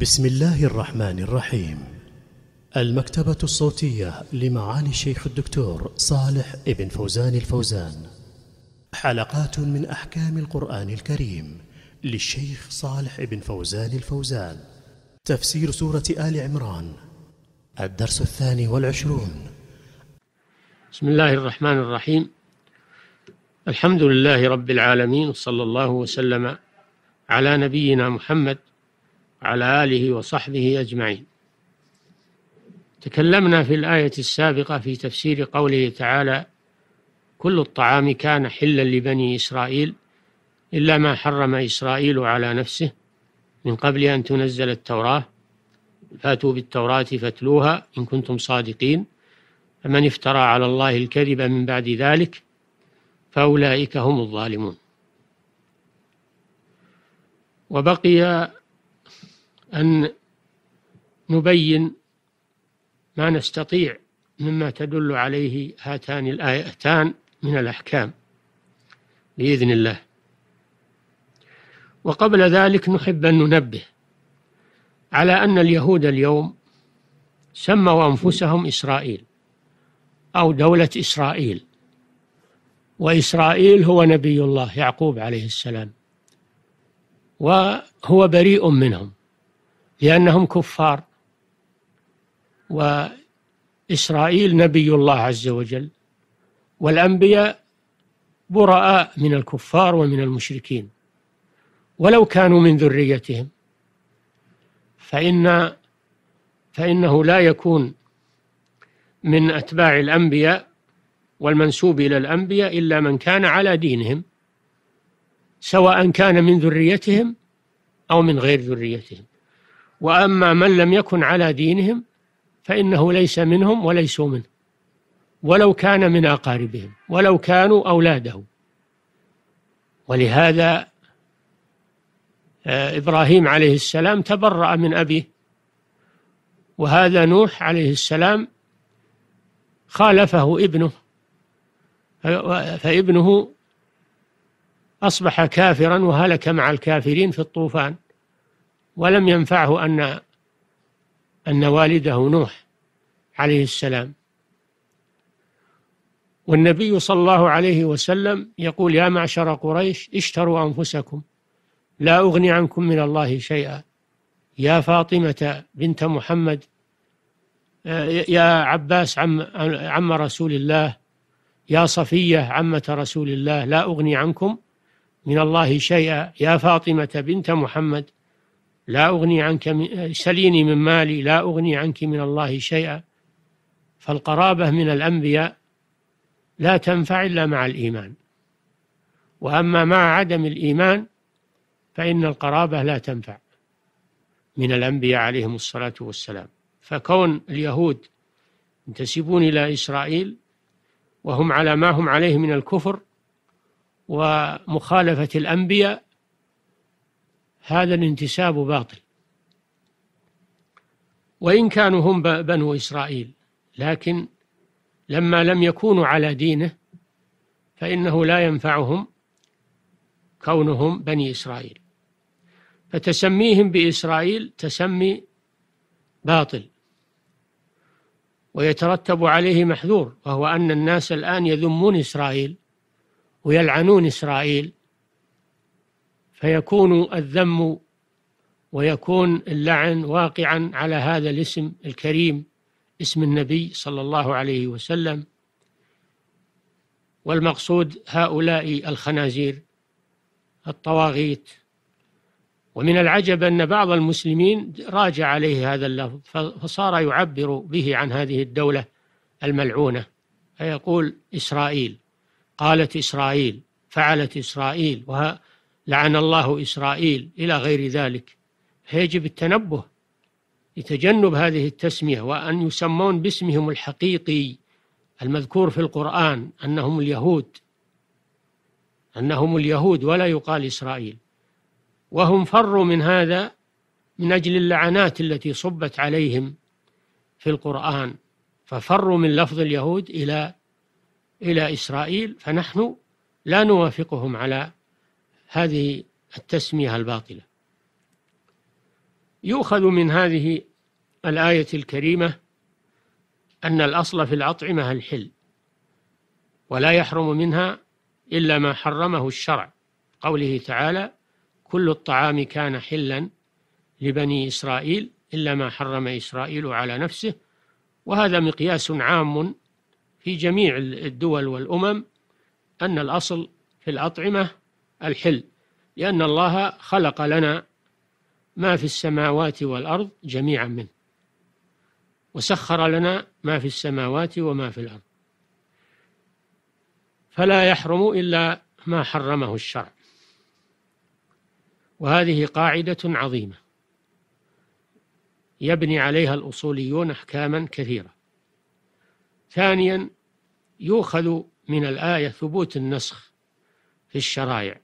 بسم الله الرحمن الرحيم المكتبة الصوتية لمعالي الشيخ الدكتور صالح ابن فوزان الفوزان حلقات من أحكام القرآن الكريم للشيخ صالح ابن فوزان الفوزان تفسير سورة آل عمران الدرس الثاني والعشرون بسم الله الرحمن الرحيم الحمد لله رب العالمين صلى الله وسلم على نبينا محمد وعلى آله وصحبه أجمعين تكلمنا في الآية السابقة في تفسير قوله تعالى كل الطعام كان حلا لبني إسرائيل إلا ما حرم إسرائيل على نفسه من قبل أن تنزل التوراة فاتوا بالتوراة فاتلوها إن كنتم صادقين فمن افترى على الله الكذب من بعد ذلك فأولئك هم الظالمون وبقي أن نبين ما نستطيع مما تدل عليه هاتان الآيتان من الأحكام بإذن الله وقبل ذلك نحب أن ننبه على أن اليهود اليوم سموا أنفسهم إسرائيل أو دولة إسرائيل وإسرائيل هو نبي الله يعقوب عليه السلام وهو بريء منهم لأنهم كفار وإسرائيل نبي الله عز وجل والأنبياء براء من الكفار ومن المشركين ولو كانوا من ذريتهم فإن فإنه لا يكون من أتباع الأنبياء والمنسوب إلى الأنبياء إلا من كان على دينهم سواء كان من ذريتهم أو من غير ذريتهم وأما من لم يكن على دينهم فإنه ليس منهم وليسوا منه ولو كان من أقاربهم ولو كانوا أولاده ولهذا آه، إبراهيم عليه السلام تبرأ من أبيه وهذا نوح عليه السلام خالفه ابنه فابنه أصبح كافرا وهلك مع الكافرين في الطوفان ولم ينفعه أن أن والده نوح عليه السلام والنبي صلى الله عليه وسلم يقول يا معشر قريش اشتروا أنفسكم لا أغني عنكم من الله شيئا يا فاطمة بنت محمد آه، يا عباس عم, عم رسول الله يا صفية عمة رسول الله لا أغني عنكم من الله شيئا يا فاطمة بنت محمد لا أغني عنك سليني من مالي لا أغني عنك من الله شيئا فالقرابة من الأنبياء لا تنفع إلا مع الإيمان وأما مع عدم الإيمان فإن القرابة لا تنفع من الأنبياء عليهم الصلاة والسلام فكون اليهود ينتسبون إلى إسرائيل وهم على ما هم عليه من الكفر ومخالفة الأنبياء هذا الانتساب باطل وإن كانوا هم بنو إسرائيل لكن لما لم يكونوا على دينه فإنه لا ينفعهم كونهم بني إسرائيل فتسميهم بإسرائيل تسمي باطل ويترتب عليه محذور وهو أن الناس الآن يذمون إسرائيل ويلعنون إسرائيل فيكون الذم ويكون اللعن واقعا على هذا الاسم الكريم اسم النبي صلى الله عليه وسلم والمقصود هؤلاء الخنازير الطواغيت ومن العجب أن بعض المسلمين راجع عليه هذا اللفظ فصار يعبر به عن هذه الدولة الملعونة فيقول إسرائيل قالت إسرائيل فعلت إسرائيل وهذا لعن الله إسرائيل إلى غير ذلك فيجب التنبه لتجنب هذه التسمية وأن يسمون باسمهم الحقيقي المذكور في القرآن أنهم اليهود أنهم اليهود ولا يقال إسرائيل وهم فروا من هذا من أجل اللعنات التي صبت عليهم في القرآن ففروا من لفظ اليهود إلى إلى إسرائيل فنحن لا نوافقهم على هذه التسمية الباطلة يؤخذ من هذه الآية الكريمة أن الأصل في الأطعمة الحل ولا يحرم منها إلا ما حرمه الشرع قوله تعالى كل الطعام كان حلا لبني إسرائيل إلا ما حرم إسرائيل على نفسه وهذا مقياس عام في جميع الدول والأمم أن الأصل في الأطعمة الحل لأن الله خلق لنا ما في السماوات والأرض جميعا منه وسخر لنا ما في السماوات وما في الأرض فلا يحرم إلا ما حرمه الشرع وهذه قاعدة عظيمة يبني عليها الأصوليون أحكاما كثيرة ثانيا يؤخذ من الآية ثبوت النسخ في الشرائع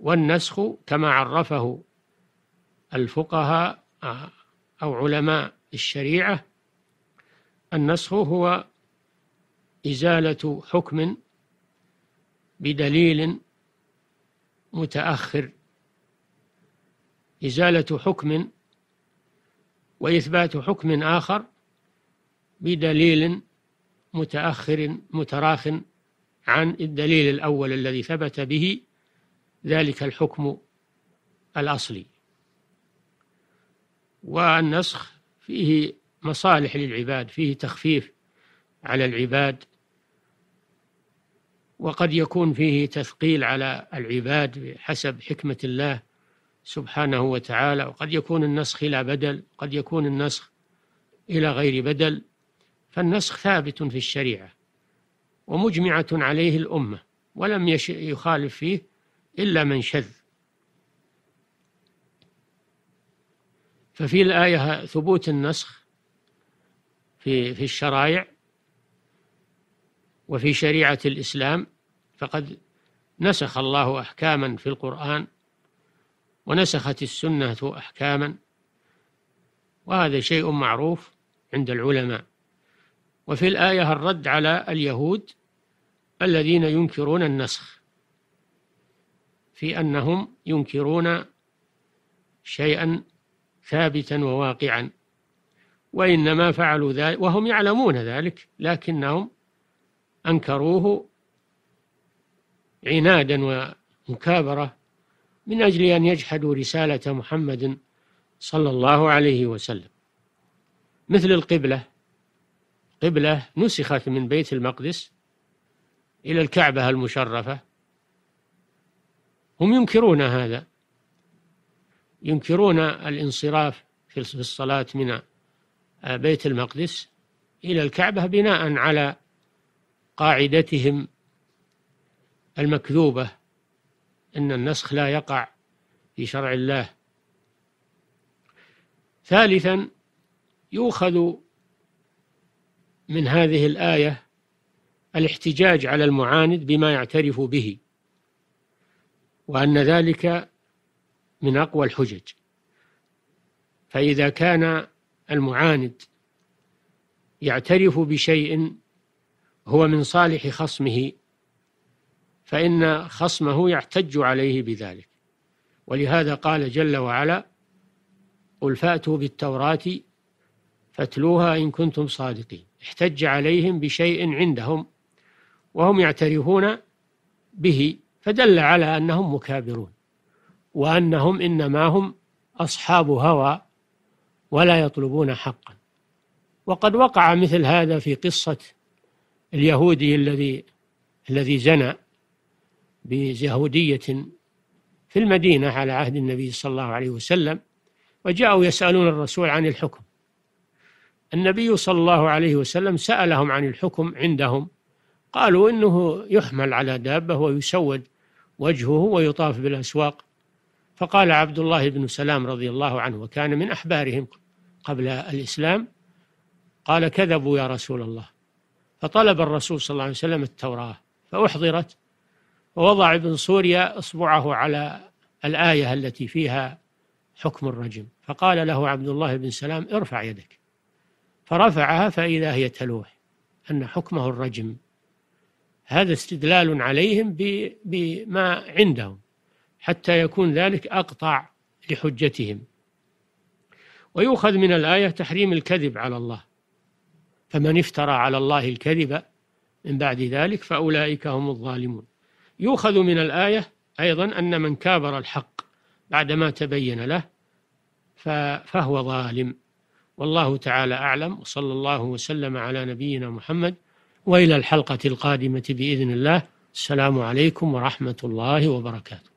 والنسخ كما عرفه الفقهاء أو علماء الشريعة النسخ هو إزالة حكم بدليل متأخر إزالة حكم وإثبات حكم آخر بدليل متأخر متراخ عن الدليل الأول الذي ثبت به ذلك الحكم الأصلي والنسخ فيه مصالح للعباد فيه تخفيف على العباد وقد يكون فيه تثقيل على العباد حسب حكمة الله سبحانه وتعالى وقد يكون النسخ إلى بدل قد يكون النسخ إلى غير بدل فالنسخ ثابت في الشريعة ومجمعة عليه الأمة ولم يخالف فيه إلا من شذ ففي الآية ثبوت النسخ في في الشرائع وفي شريعة الإسلام فقد نسخ الله أحكاما في القرآن ونسخت السنة أحكاما وهذا شيء معروف عند العلماء وفي الآية الرد على اليهود الذين ينكرون النسخ في أنهم ينكرون شيئا ثابتا وواقعا وإنما فعلوا ذلك وهم يعلمون ذلك لكنهم أنكروه عنادا ومكابرة من أجل أن يجحدوا رسالة محمد صلى الله عليه وسلم مثل القبلة قبلة نسخت من بيت المقدس إلى الكعبة المشرفة هم ينكرون هذا ينكرون الانصراف في الصلاة من بيت المقدس إلى الكعبة بناء على قاعدتهم المكذوبة أن النسخ لا يقع في شرع الله ثالثا يؤخذ من هذه الآية الاحتجاج على المعاند بما يعترف به وأن ذلك من أقوى الحجج فإذا كان المعاند يعترف بشيء هو من صالح خصمه فإن خصمه يحتج عليه بذلك ولهذا قال جل وعلا قل فاتوا بالتوراة فاتلوها إن كنتم صادقين احتج عليهم بشيء عندهم وهم يعترفون به فدل على أنهم مكابرون وأنهم إنما هم أصحاب هوى ولا يطلبون حقا وقد وقع مثل هذا في قصة اليهودي الذي الذي زنى بيهودية في المدينة على عهد النبي صلى الله عليه وسلم وجاءوا يسألون الرسول عن الحكم النبي صلى الله عليه وسلم سألهم عن الحكم عندهم قالوا إنه يحمل على دابة ويسود وجهه ويطاف بالأسواق فقال عبد الله بن سلام رضي الله عنه وكان من أحبارهم قبل الإسلام قال كذبوا يا رسول الله فطلب الرسول صلى الله عليه وسلم التوراة فأحضرت ووضع ابن سوريا إصبعه على الآية التي فيها حكم الرجم فقال له عبد الله بن سلام ارفع يدك فرفعها فإذا هي تلوح أن حكمه الرجم هذا استدلال عليهم بما عندهم حتى يكون ذلك أقطع لحجتهم ويؤخذ من الآية تحريم الكذب على الله فمن افترى على الله الكذب من بعد ذلك فأولئك هم الظالمون يؤخذ من الآية أيضا أن من كابر الحق بعدما تبين له فهو ظالم والله تعالى أعلم وصلى الله وسلم على نبينا محمد والى الحلقه القادمه باذن الله السلام عليكم ورحمه الله وبركاته